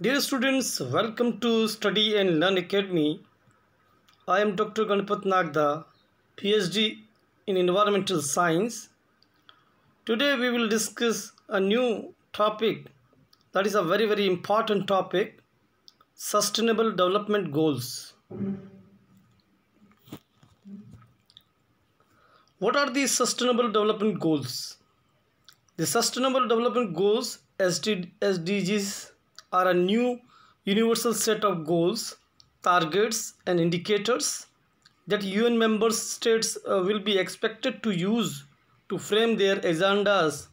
Dear students, welcome to Study and Learn Academy. I am Dr. Ganpat Nagda, PhD in Environmental Science. Today we will discuss a new topic that is a very very important topic, Sustainable Development Goals. What are the Sustainable Development Goals? The Sustainable Development Goals, SDGs, are a new universal set of goals, targets and indicators that UN member states uh, will be expected to use to frame their agendas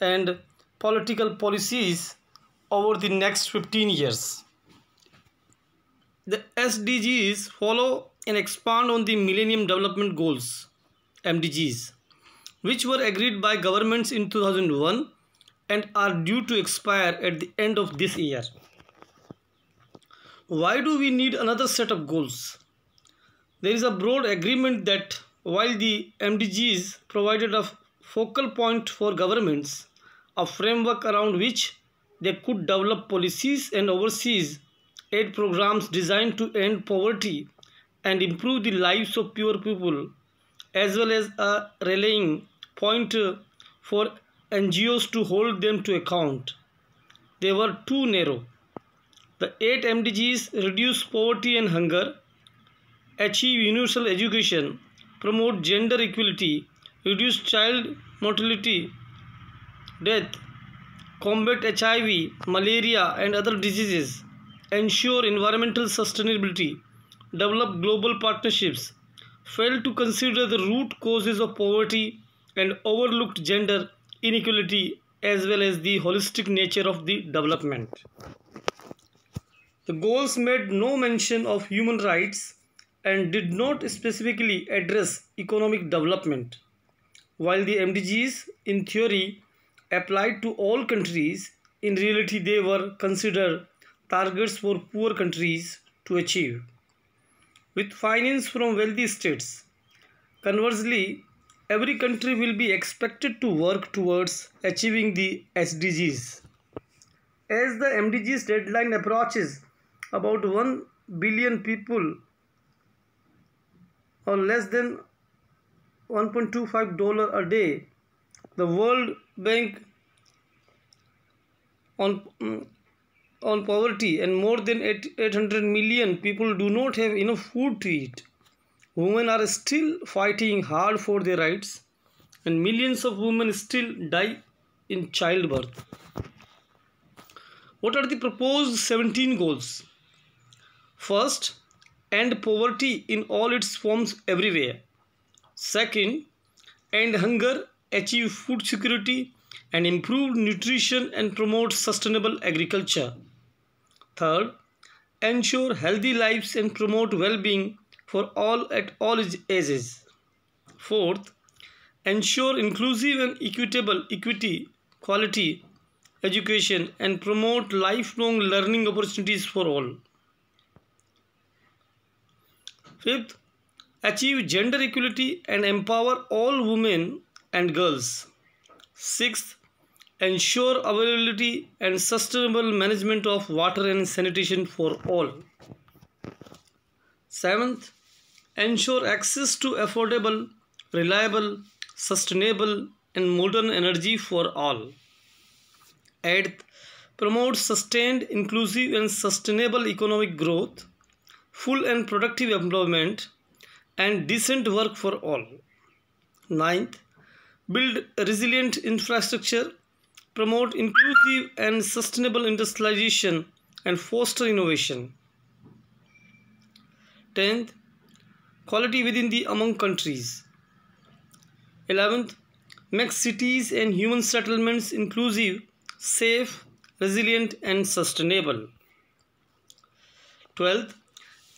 and political policies over the next 15 years. The SDGs follow and expand on the Millennium Development Goals MDGs which were agreed by governments in 2001 and are due to expire at the end of this year. Why do we need another set of goals? There is a broad agreement that while the MDGs provided a focal point for governments, a framework around which they could develop policies and overseas aid programs designed to end poverty and improve the lives of poor people as well as a rallying point for NGOs to hold them to account. They were too narrow. The 8 MDGs reduce poverty and hunger, achieve universal education, promote gender equality, reduce child mortality, death, combat HIV, malaria and other diseases, ensure environmental sustainability, develop global partnerships, fail to consider the root causes of poverty and overlooked gender inequality as well as the holistic nature of the development. The goals made no mention of human rights and did not specifically address economic development. While the MDGs, in theory, applied to all countries, in reality they were considered targets for poor countries to achieve. With finance from wealthy states, conversely, every country will be expected to work towards achieving the SDGs. As the MDGs deadline approaches, about 1 billion people or less than 1.25 dollar a day the world bank on on poverty and more than 8, 800 million people do not have enough food to eat Women are still fighting hard for their rights and millions of women still die in childbirth. What are the proposed 17 goals? First, end poverty in all its forms everywhere. Second, end hunger, achieve food security and improve nutrition and promote sustainable agriculture. Third, ensure healthy lives and promote well-being for all at all ages fourth ensure inclusive and equitable equity quality education and promote lifelong learning opportunities for all fifth achieve gender equality and empower all women and girls sixth ensure availability and sustainable management of water and sanitation for all. Seventh, ensure access to affordable, reliable, sustainable and modern energy for all. Eighth, promote sustained, inclusive and sustainable economic growth, full and productive employment and decent work for all. Ninth, build resilient infrastructure, promote inclusive and sustainable industrialization and foster innovation. Tenth, Quality within the among countries. 11th, make cities and human settlements inclusive, safe, resilient and sustainable. 12th,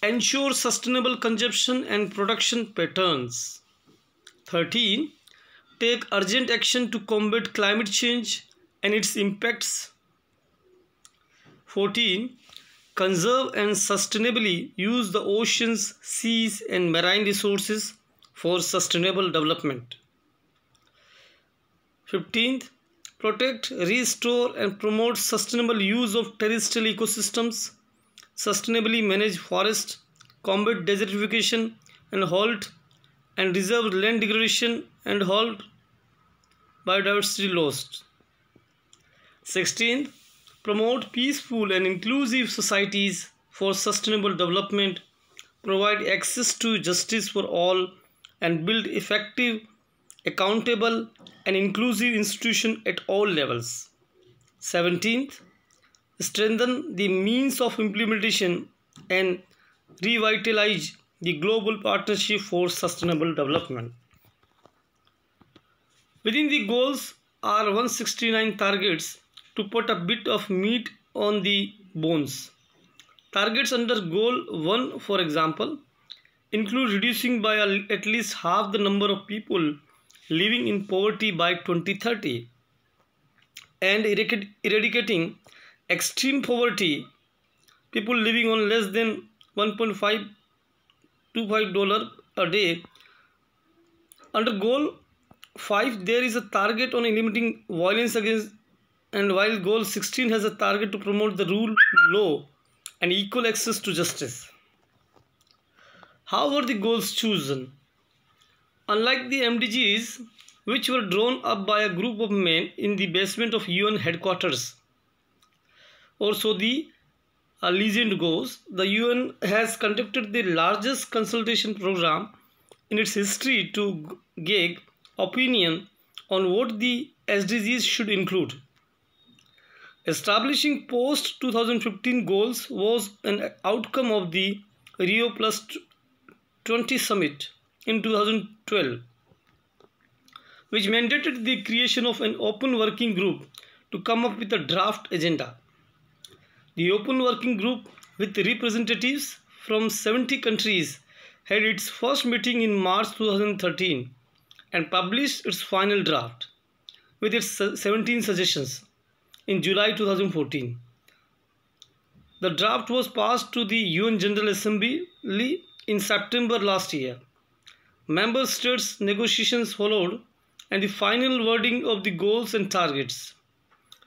ensure sustainable consumption and production patterns. 13. Take urgent action to combat climate change and its impacts. 14 conserve and sustainably use the oceans, seas and marine resources for sustainable development. 15th, protect, restore and promote sustainable use of terrestrial ecosystems, sustainably manage forests, combat desertification and halt and reserve land degradation and halt biodiversity loss. 16th, promote peaceful and inclusive societies for sustainable development, provide access to justice for all, and build effective, accountable, and inclusive institutions at all levels. 17th, strengthen the means of implementation and revitalize the global partnership for sustainable development. Within the goals are 169 targets to put a bit of meat on the bones. Targets under goal 1 for example include reducing by at least half the number of people living in poverty by 2030 and eradicating extreme poverty people living on less than 1.525 dollar a day under goal 5 there is a target on eliminating violence against and while goal 16 has a target to promote the rule law and equal access to justice. How were the goals chosen? Unlike the MDGs, which were drawn up by a group of men in the basement of UN headquarters, or so the uh, legend goes, the UN has conducted the largest consultation program in its history to gauge opinion on what the SDGs should include. Establishing post 2015 goals was an outcome of the Rio Plus 20 summit in 2012, which mandated the creation of an open working group to come up with a draft agenda. The open working group with representatives from 70 countries had its first meeting in March 2013 and published its final draft with its 17 suggestions in July 2014. The draft was passed to the UN General Assembly in September last year. Member states' negotiations followed and the final wording of the goals and targets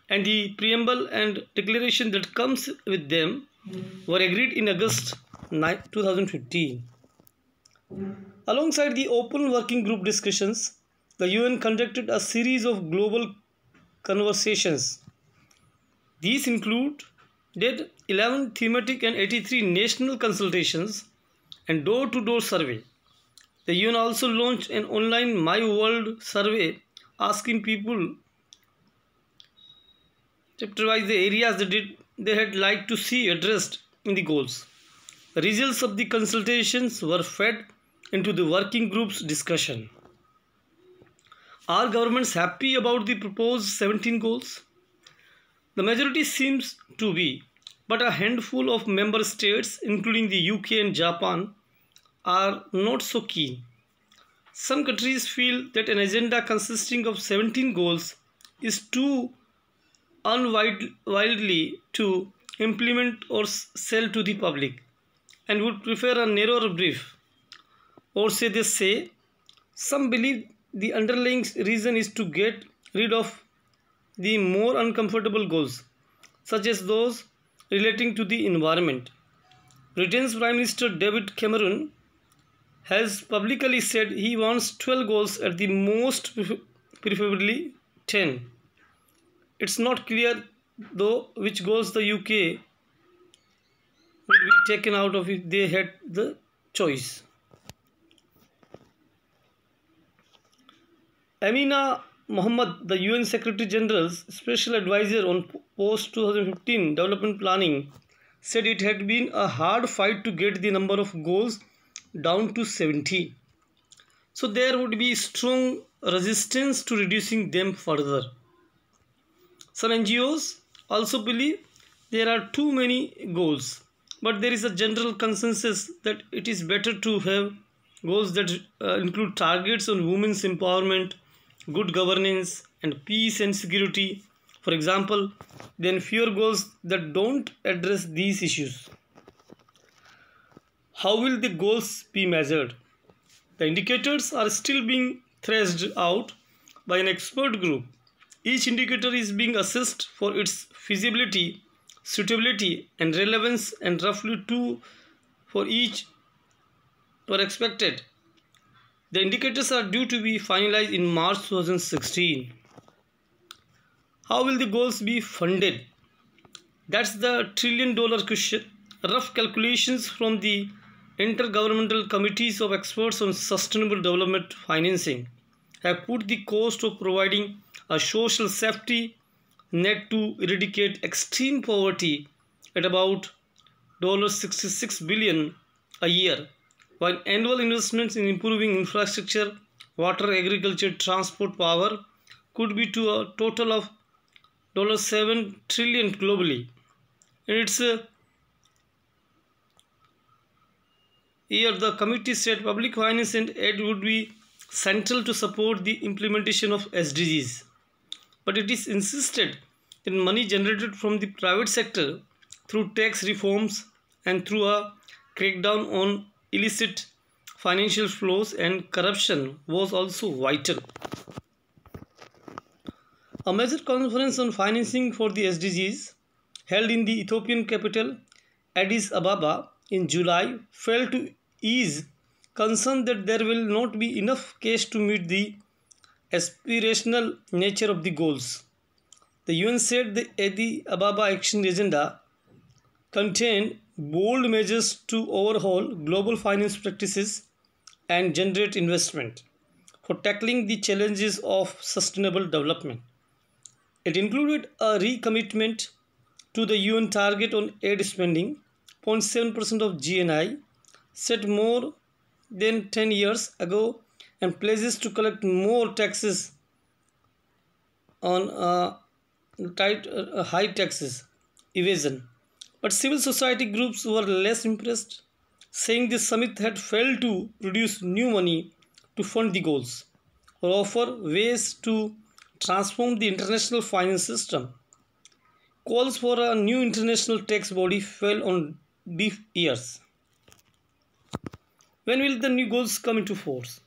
and the preamble and declaration that comes with them were agreed in August 2015. Alongside the open working group discussions, the UN conducted a series of global conversations these did 11 thematic and 83 national consultations and door-to-door -door survey. The UN also launched an online My World survey asking people chapter-wise the areas they, did, they had liked to see addressed in the goals. The results of the consultations were fed into the working group's discussion. Are governments happy about the proposed 17 goals? The majority seems to be, but a handful of member states, including the UK and Japan, are not so keen. Some countries feel that an agenda consisting of 17 goals is too unwieldy to implement or sell to the public and would prefer a narrower brief. Or say they say, some believe the underlying reason is to get rid of the more uncomfortable goals, such as those relating to the environment. Britain's Prime Minister David Cameron has publicly said he wants 12 goals at the most, preferably 10. It's not clear though which goals the UK would be taken out of if they had the choice. Amina Mohammed, the UN Secretary General's special advisor on post 2015 development planning, said it had been a hard fight to get the number of goals down to 70. So there would be strong resistance to reducing them further. Some NGOs also believe there are too many goals, but there is a general consensus that it is better to have goals that uh, include targets on women's empowerment good governance and peace and security for example then fewer goals that don't address these issues how will the goals be measured the indicators are still being thrashed out by an expert group each indicator is being assessed for its feasibility suitability and relevance and roughly two for each were expected the indicators are due to be finalized in March 2016. How will the goals be funded? That's the trillion dollar question. Rough calculations from the Intergovernmental Committees of Experts on Sustainable Development Financing have put the cost of providing a social safety net to eradicate extreme poverty at about $66 billion a year while annual investments in improving infrastructure, water, agriculture, transport, power could be to a total of $7 trillion globally. In its uh, year, the committee said public finance and aid would be central to support the implementation of SDGs. But it is insisted that money generated from the private sector through tax reforms and through a crackdown on illicit financial flows and corruption was also vital. A major conference on financing for the SDGs held in the Ethiopian capital Addis Ababa in July failed to ease concern that there will not be enough cash to meet the aspirational nature of the goals. The UN said the Addis Ababa Action Agenda contain bold measures to overhaul global finance practices and generate investment for tackling the challenges of sustainable development. It included a recommitment to the UN target on aid spending, 0.7% of GNI, set more than 10 years ago, and pledges to collect more taxes on uh, tight, uh, high taxes evasion but civil society groups were less impressed, saying the summit had failed to produce new money to fund the goals or offer ways to transform the international finance system. Calls for a new international tax body fell on deaf ears. When will the new goals come into force?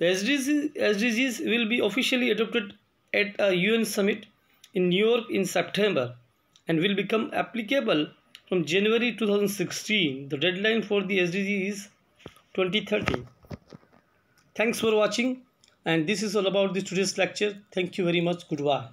The SDGs, will be officially adopted at a UN summit in New York in September and will become applicable from January 2016. The deadline for the SDG is 2030. Thanks for watching and this is all about this today's lecture. Thank you very much. Goodbye.